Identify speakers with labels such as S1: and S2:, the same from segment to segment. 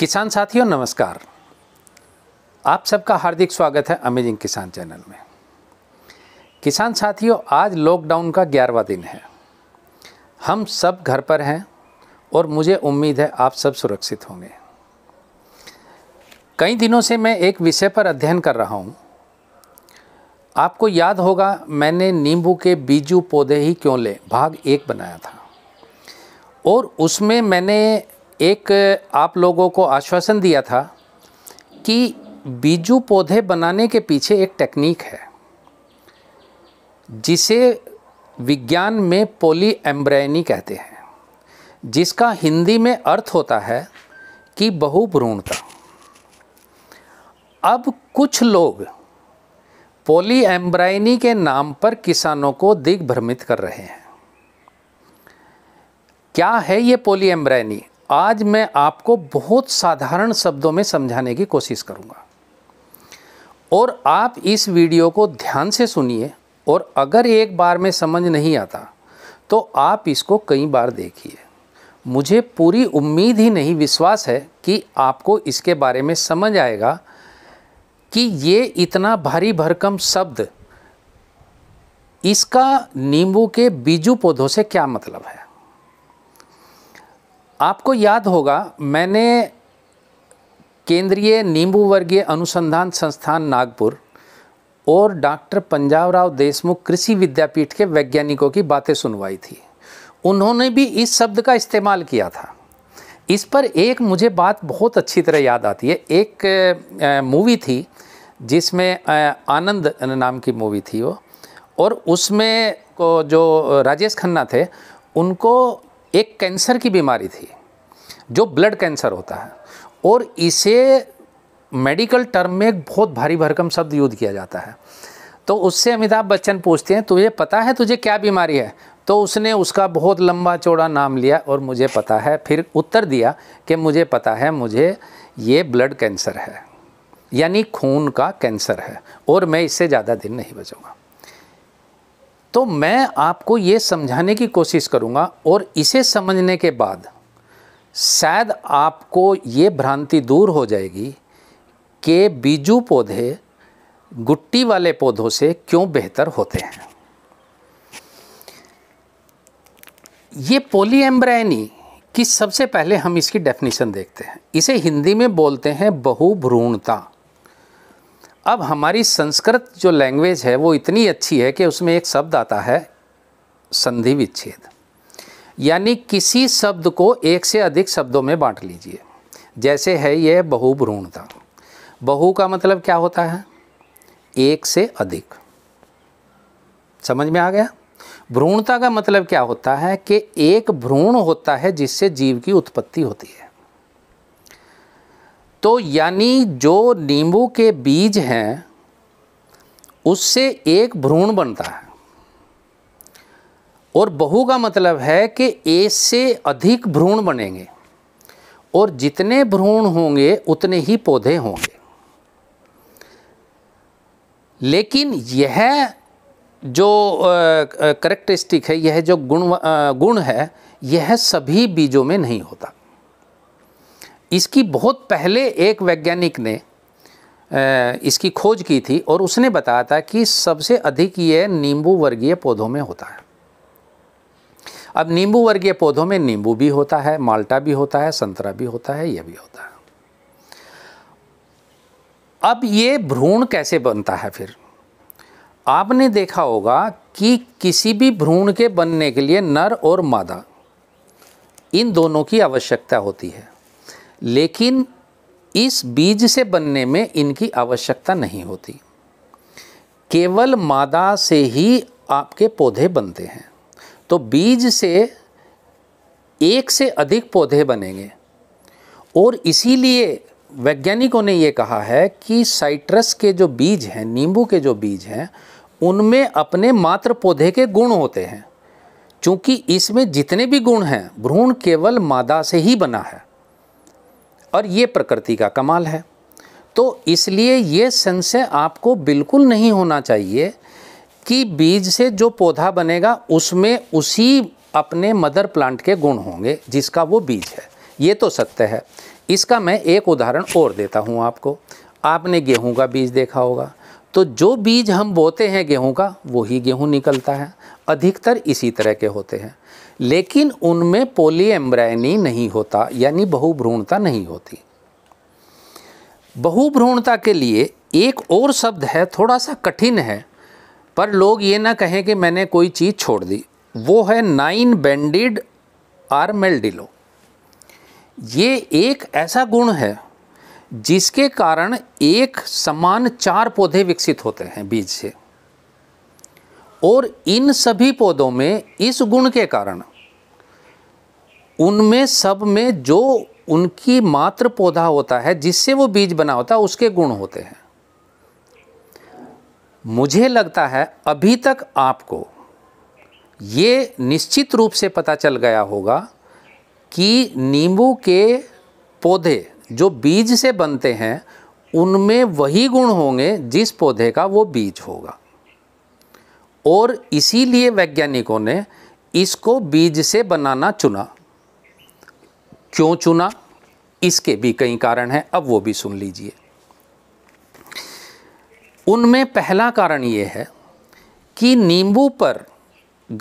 S1: किसान साथियों नमस्कार आप सबका हार्दिक स्वागत है अमेजिंग किसान चैनल में किसान साथियों आज लॉकडाउन का ग्यारहवा दिन है हम सब घर पर हैं और मुझे उम्मीद है आप सब सुरक्षित होंगे कई दिनों से मैं एक विषय पर अध्ययन कर रहा हूं आपको याद होगा मैंने नींबू के बीजू पौधे ही क्यों ले भाग एक बनाया था और उसमें मैंने एक आप लोगों को आश्वासन दिया था कि बीजू पौधे बनाने के पीछे एक टेक्निक है जिसे विज्ञान में पोली एम्ब्रैनी कहते हैं जिसका हिंदी में अर्थ होता है कि बहुभ्रूणता अब कुछ लोग पोली एम्ब्राइनी के नाम पर किसानों को दिग्भ्रमित कर रहे हैं क्या है ये पोली एम्ब्राइनी आज मैं आपको बहुत साधारण शब्दों में समझाने की कोशिश करूँगा और आप इस वीडियो को ध्यान से सुनिए और अगर एक बार में समझ नहीं आता तो आप इसको कई बार देखिए मुझे पूरी उम्मीद ही नहीं विश्वास है कि आपको इसके बारे में समझ आएगा कि ये इतना भारी भरकम शब्द इसका नींबू के बीजू पौधों से क्या मतलब है आपको याद होगा मैंने केंद्रीय नींबू वर्गीय अनुसंधान संस्थान नागपुर और डॉक्टर पंजाबराव देशमुख कृषि विद्यापीठ के वैज्ञानिकों की बातें सुनवाई थी उन्होंने भी इस शब्द का इस्तेमाल किया था इस पर एक मुझे बात बहुत अच्छी तरह याद आती है एक मूवी थी जिसमें आनंद नाम की मूवी थी वो और उसमें को जो राजेश खन्ना थे उनको एक कैंसर की बीमारी थी जो ब्लड कैंसर होता है और इसे मेडिकल टर्म में एक बहुत भारी भरकम शब्द यूज किया जाता है तो उससे अमिताभ बच्चन पूछते हैं तुझे तो पता है तुझे क्या बीमारी है तो उसने उसका बहुत लंबा चौड़ा नाम लिया और मुझे पता है फिर उत्तर दिया कि मुझे पता है मुझे ये ब्लड कैंसर है यानी खून का कैंसर है और मैं इससे ज़्यादा दिन नहीं बचूँगा तो मैं आपको ये समझाने की कोशिश करूँगा और इसे समझने के बाद शायद आपको ये भ्रांति दूर हो जाएगी कि बीजू पौधे गुट्टी वाले पौधों से क्यों बेहतर होते हैं ये पोलियम्ब्रैनी कि सबसे पहले हम इसकी डेफिनेशन देखते हैं इसे हिंदी में बोलते हैं बहुभ्रूणता अब हमारी संस्कृत जो लैंग्वेज है वो इतनी अच्छी है कि उसमें एक शब्द आता है संधि विच्छेद यानी किसी शब्द को एक से अधिक शब्दों में बांट लीजिए जैसे है ये बहुभ्रूणता बहु का मतलब क्या होता है एक से अधिक समझ में आ गया भ्रूणता का मतलब क्या होता है कि एक भ्रूण होता है जिससे जीव की उत्पत्ति होती है तो यानी जो नींबू के बीज हैं उससे एक भ्रूण बनता है और बहु का मतलब है कि एक से अधिक भ्रूण बनेंगे और जितने भ्रूण होंगे उतने ही पौधे होंगे लेकिन यह जो करेक्टरिस्टिक है यह जो गुण गुण है यह सभी बीजों में नहीं होता इसकी बहुत पहले एक वैज्ञानिक ने इसकी खोज की थी और उसने बताया था कि सबसे अधिक यह नींबू वर्गीय पौधों में होता है अब नींबू वर्गीय पौधों में नींबू भी होता है माल्टा भी होता है संतरा भी होता है यह भी होता है अब ये भ्रूण कैसे बनता है फिर आपने देखा होगा कि किसी भी भ्रूण के बनने के लिए नर और मादा इन दोनों की आवश्यकता होती है लेकिन इस बीज से बनने में इनकी आवश्यकता नहीं होती केवल मादा से ही आपके पौधे बनते हैं तो बीज से एक से अधिक पौधे बनेंगे और इसीलिए वैज्ञानिकों ने ये कहा है कि साइट्रस के जो बीज हैं नींबू के जो बीज हैं उनमें अपने मात्र पौधे के गुण होते हैं क्योंकि इसमें जितने भी गुण हैं भ्रूण केवल मादा से ही बना है और ये प्रकृति का कमाल है तो इसलिए ये संशय आपको बिल्कुल नहीं होना चाहिए कि बीज से जो पौधा बनेगा उसमें उसी अपने मदर प्लांट के गुण होंगे जिसका वो बीज है ये तो सत्य है इसका मैं एक उदाहरण और देता हूँ आपको आपने गेहूं का बीज देखा होगा तो जो बीज हम बोते हैं गेहूं का वही गेहूं निकलता है अधिकतर इसी तरह के होते हैं लेकिन उनमें पोलीएम्ब्रायनी नहीं होता यानी बहुभ्रूणता नहीं होती बहुभ्रूणता के लिए एक और शब्द है थोड़ा सा कठिन है पर लोग ये ना कहें कि मैंने कोई चीज़ छोड़ दी वो है नाइन बैंडिड मेल डिलो ये एक ऐसा गुण है जिसके कारण एक समान चार पौधे विकसित होते हैं बीज से और इन सभी पौधों में इस गुण के कारण उनमें सब में जो उनकी मात्र पौधा होता है जिससे वो बीज बना होता है उसके गुण होते हैं मुझे लगता है अभी तक आपको ये निश्चित रूप से पता चल गया होगा कि नींबू के पौधे जो बीज से बनते हैं उनमें वही गुण होंगे जिस पौधे का वो बीज होगा और इसीलिए वैज्ञानिकों ने इसको बीज से बनाना चुना क्यों चुना इसके भी कई कारण हैं अब वो भी सुन लीजिए उनमें पहला कारण ये है कि नींबू पर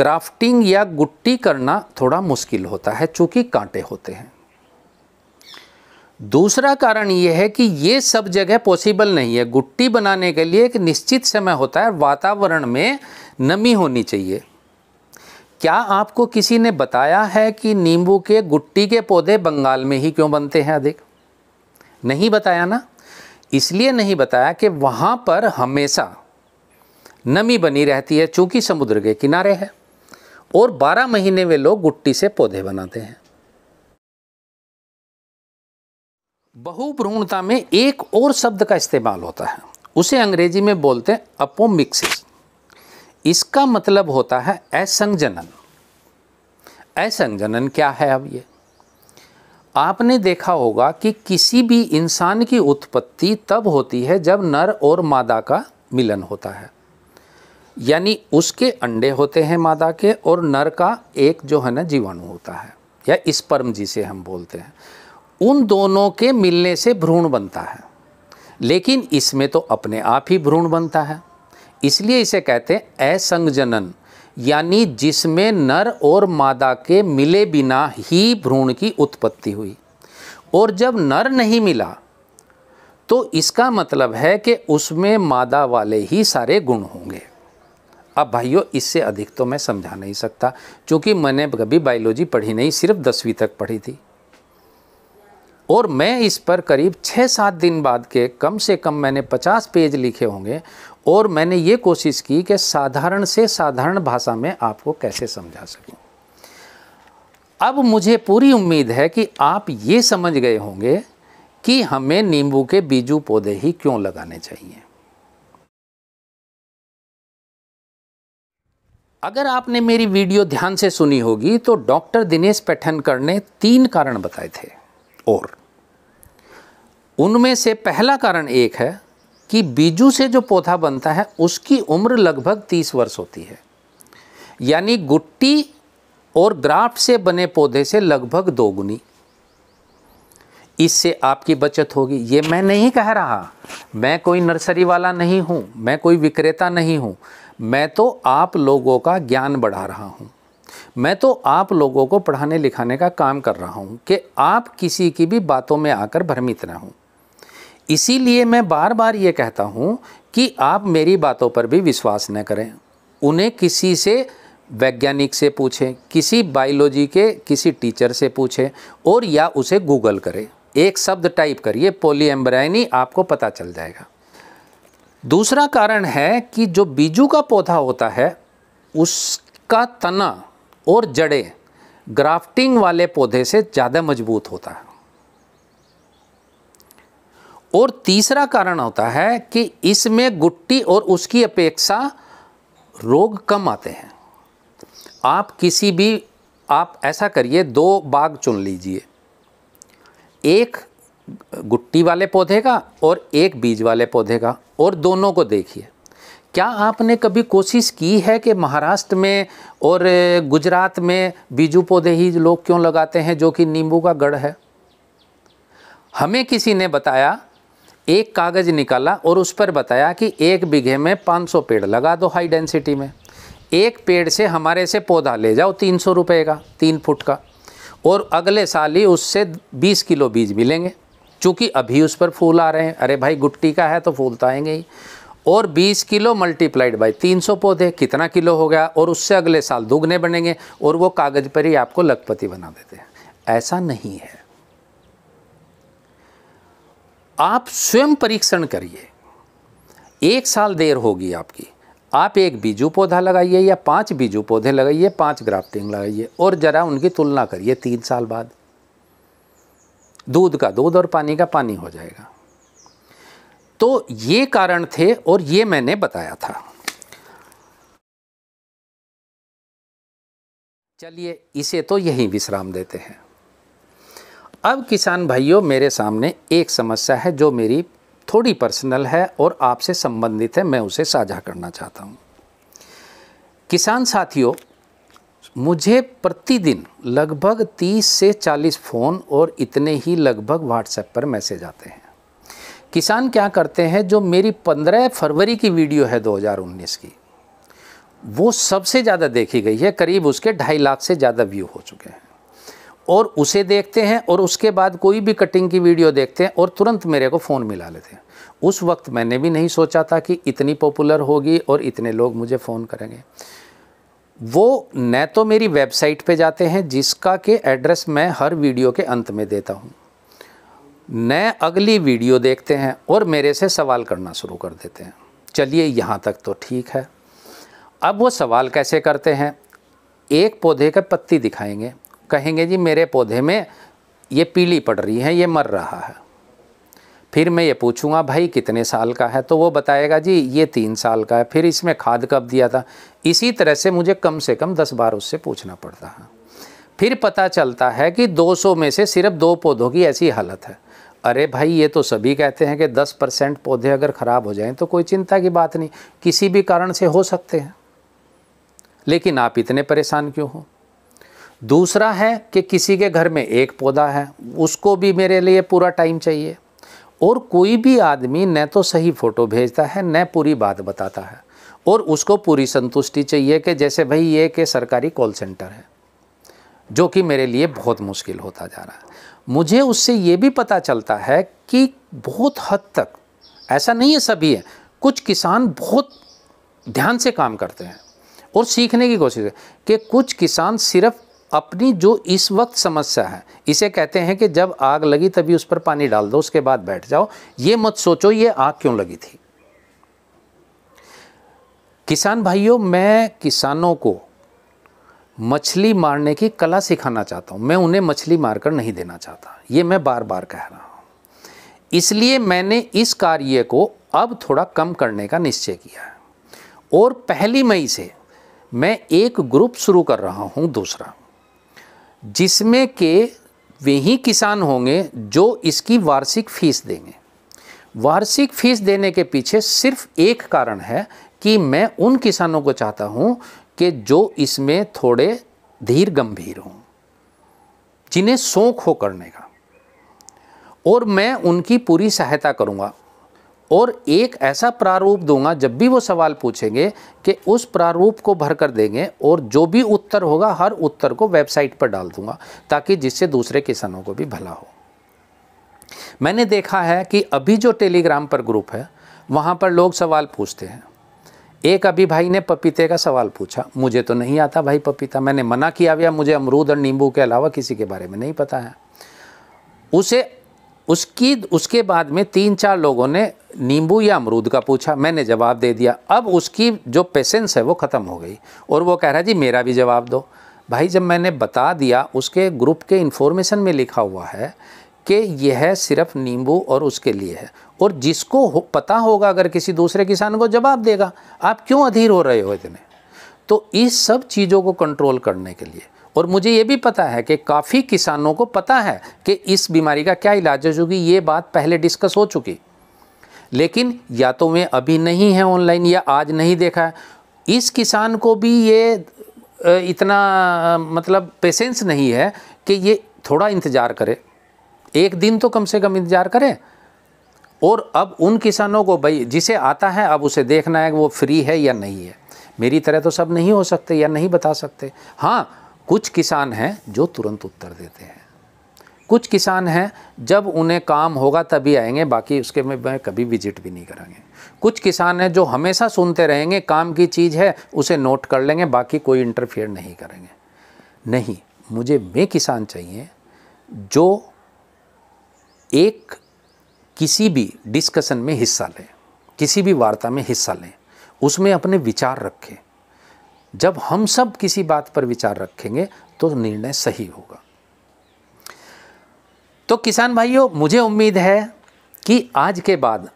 S1: ग्राफ्टिंग या गुट्टी करना थोड़ा मुश्किल होता है चूँकि कांटे होते हैं दूसरा कारण ये है कि ये सब जगह पॉसिबल नहीं है गुट्टी बनाने के लिए एक निश्चित समय होता है वातावरण में नमी होनी चाहिए क्या आपको किसी ने बताया है कि नींबू के गुट्टी के पौधे बंगाल में ही क्यों बनते हैं अधिक नहीं बताया ना इसलिए नहीं बताया कि वहाँ पर हमेशा नमी बनी रहती है चूँकि समुद्र के किनारे है और 12 महीने में लोग गुट्टी से पौधे बनाते हैं बहुभ्रूणता में एक और शब्द का इस्तेमाल होता है उसे अंग्रेजी में बोलते हैं अपोमिक्सिस इसका मतलब होता है असंजनन असंजनन क्या है अब ये आपने देखा होगा कि किसी भी इंसान की उत्पत्ति तब होती है जब नर और मादा का मिलन होता है यानी उसके अंडे होते हैं मादा के और नर का एक जो है ना जीवाणु होता है या स्पर्म जिसे हम बोलते हैं उन दोनों के मिलने से भ्रूण बनता है लेकिन इसमें तो अपने आप ही भ्रूण बनता है इसलिए इसे कहते हैं असंगजनन यानी जिसमें नर और मादा के मिले बिना ही भ्रूण की उत्पत्ति हुई और जब नर नहीं मिला तो इसका मतलब है कि उसमें मादा वाले ही सारे गुण होंगे अब भाइयों इससे अधिक तो मैं समझा नहीं सकता क्योंकि मैंने कभी बायोलॉजी पढ़ी नहीं सिर्फ दसवीं तक पढ़ी थी और मैं इस पर करीब छः सात दिन बाद के कम से कम मैंने पचास पेज लिखे होंगे और मैंने ये कोशिश की कि साधारण से साधारण भाषा में आपको कैसे समझा सकूं। अब मुझे पूरी उम्मीद है कि आप ये समझ गए होंगे कि हमें नींबू के बीजू पौधे ही क्यों लगाने चाहिए अगर आपने मेरी वीडियो ध्यान से सुनी होगी तो डॉक्टर दिनेश पैठनकर ने तीन कारण बताए थे और उनमें से पहला कारण एक है कि बीजू से जो पौधा बनता है उसकी उम्र लगभग तीस वर्ष होती है यानी गुट्टी और ग्राफ्ट से बने पौधे से लगभग दोगुनी इससे आपकी बचत होगी ये मैं नहीं कह रहा मैं कोई नर्सरी वाला नहीं हूँ मैं कोई विक्रेता नहीं हूँ मैं तो आप लोगों का ज्ञान बढ़ा रहा हूँ मैं तो आप लोगों को पढ़ाने लिखाने का काम कर रहा हूँ कि आप किसी की भी बातों में आकर भ्रमित ना हों इसीलिए मैं बार बार ये कहता हूँ कि आप मेरी बातों पर भी विश्वास न करें उन्हें किसी से वैज्ञानिक से पूछें किसी बायोलॉजी के किसी टीचर से पूछें और या उसे गूगल करें एक शब्द टाइप करिए पोलियम्बराइनी आपको पता चल जाएगा दूसरा कारण है कि जो बीजू का पौधा होता है उसका तना और जड़ें ग्राफ्टिंग वाले पौधे से ज़्यादा मजबूत होता है और तीसरा कारण होता है कि इसमें गुट्टी और उसकी अपेक्षा रोग कम आते हैं आप किसी भी आप ऐसा करिए दो बाग चुन लीजिए एक गुट्टी वाले पौधे का और एक बीज वाले पौधे का और दोनों को देखिए क्या आपने कभी कोशिश की है कि महाराष्ट्र में और गुजरात में बीजू पौधे ही लोग क्यों लगाते हैं जो कि नींबू का गढ़ है हमें किसी ने बताया एक कागज़ निकाला और उस पर बताया कि एक बीघे में 500 पेड़ लगा दो हाई डेंसिटी में एक पेड़ से हमारे से पौधा ले जाओ तीन सौ रुपये का तीन फुट का और अगले साल ही उससे 20 किलो बीज मिलेंगे चूँकि अभी उस पर फूल आ रहे हैं अरे भाई गुट्टी का है तो फूल तो आएंगे ही और 20 किलो मल्टीप्लाइड बाई 300 पौधे कितना किलो हो गया और उससे अगले साल दुगने बनेंगे और वो कागज़ पर ही आपको लखपति बना देते हैं ऐसा नहीं है आप स्वयं परीक्षण करिए एक साल देर होगी आपकी आप एक बीजू पौधा लगाइए या पांच बीजू पौधे लगाइए पांच ग्राफ्टिंग लगाइए और ज़रा उनकी तुलना करिए तीन साल बाद दूध का दूध और पानी का पानी हो जाएगा तो ये कारण थे और ये मैंने बताया था चलिए इसे तो यहीं विश्राम देते हैं अब किसान भाइयों मेरे सामने एक समस्या है जो मेरी थोड़ी पर्सनल है और आपसे संबंधित है मैं उसे साझा करना चाहता हूँ किसान साथियों मुझे प्रतिदिन लगभग 30 से 40 फ़ोन और इतने ही लगभग व्हाट्सएप पर मैसेज आते हैं किसान क्या करते हैं जो मेरी 15 फरवरी की वीडियो है 2019 की वो सबसे ज़्यादा देखी गई है करीब उसके ढाई लाख से ज़्यादा व्यू हो चुके हैं और उसे देखते हैं और उसके बाद कोई भी कटिंग की वीडियो देखते हैं और तुरंत मेरे को फ़ोन मिला लेते हैं उस वक्त मैंने भी नहीं सोचा था कि इतनी पॉपुलर होगी और इतने लोग मुझे फ़ोन करेंगे वो न तो मेरी वेबसाइट पे जाते हैं जिसका के एड्रेस मैं हर वीडियो के अंत में देता हूँ नए अगली वीडियो देखते हैं और मेरे से सवाल करना शुरू कर देते हैं चलिए यहाँ तक तो ठीक है अब वो सवाल कैसे करते हैं एक पौधे का पत्ती दिखाएंगे कहेंगे जी मेरे पौधे में ये पीली पड़ रही है ये मर रहा है फिर मैं ये पूछूंगा भाई कितने साल का है तो वो बताएगा जी ये तीन साल का है फिर इसमें खाद कब दिया था इसी तरह से मुझे कम से कम दस बार उससे पूछना पड़ता है फिर पता चलता है कि 200 में से सिर्फ दो पौधों की ऐसी हालत है अरे भाई ये तो सभी कहते हैं कि 10 परसेंट पौधे अगर ख़राब हो जाएं तो कोई चिंता की बात नहीं किसी भी कारण से हो सकते हैं लेकिन आप इतने परेशान क्यों हो दूसरा है कि किसी के घर में एक पौधा है उसको भी मेरे लिए पूरा टाइम चाहिए और कोई भी आदमी न तो सही फ़ोटो भेजता है न पूरी बात बताता है और उसको पूरी संतुष्टि चाहिए कि जैसे भाई ये कि सरकारी कॉल सेंटर है जो कि मेरे लिए बहुत मुश्किल होता जा रहा है मुझे उससे ये भी पता चलता है कि बहुत हद तक ऐसा नहीं है सभी है कुछ किसान बहुत ध्यान से काम करते हैं और सीखने की कोशिश है कि कुछ किसान सिर्फ अपनी जो इस वक्त समस्या है इसे कहते हैं कि जब आग लगी तभी उस पर पानी डाल दो उसके बाद बैठ जाओ ये मत सोचो ये आग क्यों लगी थी किसान भाइयों मैं किसानों को मछली मारने की कला सिखाना चाहता हूँ मैं उन्हें मछली मारकर नहीं देना चाहता ये मैं बार बार कह रहा हूँ इसलिए मैंने इस कार्य को अब थोड़ा कम करने का निश्चय किया है और पहली मई से मैं एक ग्रुप शुरू कर रहा हूँ दूसरा जिसमें के वही किसान होंगे जो इसकी वार्षिक फीस देंगे वार्षिक फीस देने के पीछे सिर्फ एक कारण है कि मैं उन किसानों को चाहता हूं कि जो इसमें थोड़े धीर गंभीर हों जिन्हें शौक हो करने का और मैं उनकी पूरी सहायता करूँगा और एक ऐसा प्रारूप दूंगा जब भी वो सवाल पूछेंगे कि उस प्रारूप को भर कर देंगे और जो भी उत्तर होगा हर उत्तर को वेबसाइट पर डाल दूंगा ताकि जिससे दूसरे किसानों को भी भला हो मैंने देखा है कि अभी जो टेलीग्राम पर ग्रुप है वहाँ पर लोग सवाल पूछते हैं एक अभी भाई ने पपीते का सवाल पूछा मुझे तो नहीं आता भाई पपीता मैंने मना किया गया मुझे अमरूद और नींबू के अलावा किसी के बारे में नहीं पता है उसे उसकी उसके बाद में तीन चार लोगों ने नींबू या अमरूद का पूछा मैंने जवाब दे दिया अब उसकी जो पेशेंस है वो ख़त्म हो गई और वो कह रहा जी मेरा भी जवाब दो भाई जब मैंने बता दिया उसके ग्रुप के इन्फॉर्मेशन में लिखा हुआ है कि यह सिर्फ नींबू और उसके लिए है और जिसको हो, पता होगा अगर किसी दूसरे किसान को जवाब देगा आप क्यों अधीर हो रहे हो इतने तो इस सब चीज़ों को कंट्रोल करने के लिए और मुझे ये भी पता है कि काफ़ी किसानों को पता है कि इस बीमारी का क्या इलाज है चूँकि ये बात पहले डिस्कस हो चुकी लेकिन या तो वे अभी नहीं है ऑनलाइन या आज नहीं देखा इस किसान को भी ये इतना मतलब पेशेंस नहीं है कि ये थोड़ा इंतज़ार करे एक दिन तो कम से कम इंतज़ार करें और अब उन किसानों को भाई जिसे आता है अब उसे देखना है कि वो फ्री है या नहीं है मेरी तरह तो सब नहीं हो सकते या नहीं बता सकते हाँ कुछ किसान हैं जो तुरंत उत्तर देते हैं कुछ किसान हैं जब उन्हें काम होगा तभी आएंगे बाकी उसके में मैं कभी विजिट भी नहीं करेंगे कुछ किसान हैं जो हमेशा सुनते रहेंगे काम की चीज़ है उसे नोट कर लेंगे बाकी कोई इंटरफेयर नहीं करेंगे नहीं मुझे वे किसान चाहिए जो एक किसी भी डिस्कशन में हिस्सा लें किसी भी वार्ता में हिस्सा लें उसमें अपने विचार रखें जब हम सब किसी बात पर विचार रखेंगे तो निर्णय सही होगा तो किसान भाइयों मुझे उम्मीद है कि आज के बाद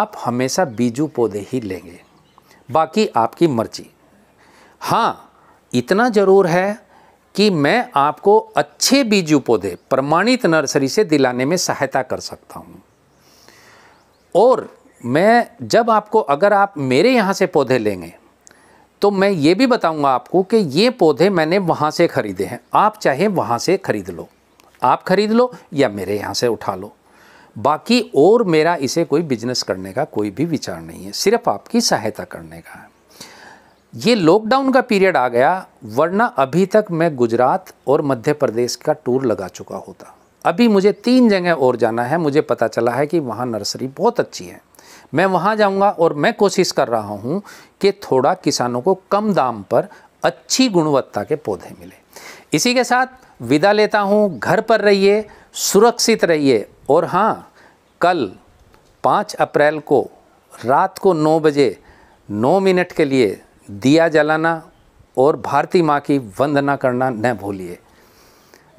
S1: आप हमेशा बीजू पौधे ही लेंगे बाकी आपकी मर्जी हाँ इतना ज़रूर है कि मैं आपको अच्छे बीजू पौधे प्रमाणित नर्सरी से दिलाने में सहायता कर सकता हूँ और मैं जब आपको अगर आप मेरे यहाँ से पौधे लेंगे तो मैं ये भी बताऊँगा आपको कि ये पौधे मैंने वहाँ से ख़रीदे हैं आप चाहे वहाँ से ख़रीद लो आप ख़रीद लो या मेरे यहाँ से उठा लो बाकी और मेरा इसे कोई बिजनेस करने का कोई भी विचार नहीं है सिर्फ आपकी सहायता करने का है ये लॉकडाउन का पीरियड आ गया वरना अभी तक मैं गुजरात और मध्य प्रदेश का टूर लगा चुका होता अभी मुझे तीन जगह और जाना है मुझे पता चला है कि वहाँ नर्सरी बहुत अच्छी है मैं वहाँ जाऊँगा और मैं कोशिश कर रहा हूँ कि थोड़ा किसानों को कम दाम पर अच्छी गुणवत्ता के पौधे मिले इसी के साथ विदा लेता हूँ घर पर रहिए सुरक्षित रहिए और हाँ कल पाँच अप्रैल को रात को नौ बजे नौ मिनट के लिए दिया जलाना और भारती माँ की वंदना करना न भूलिए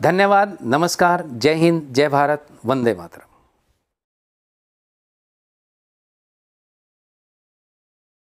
S1: धन्यवाद नमस्कार जय हिंद जय भारत वंदे मातरम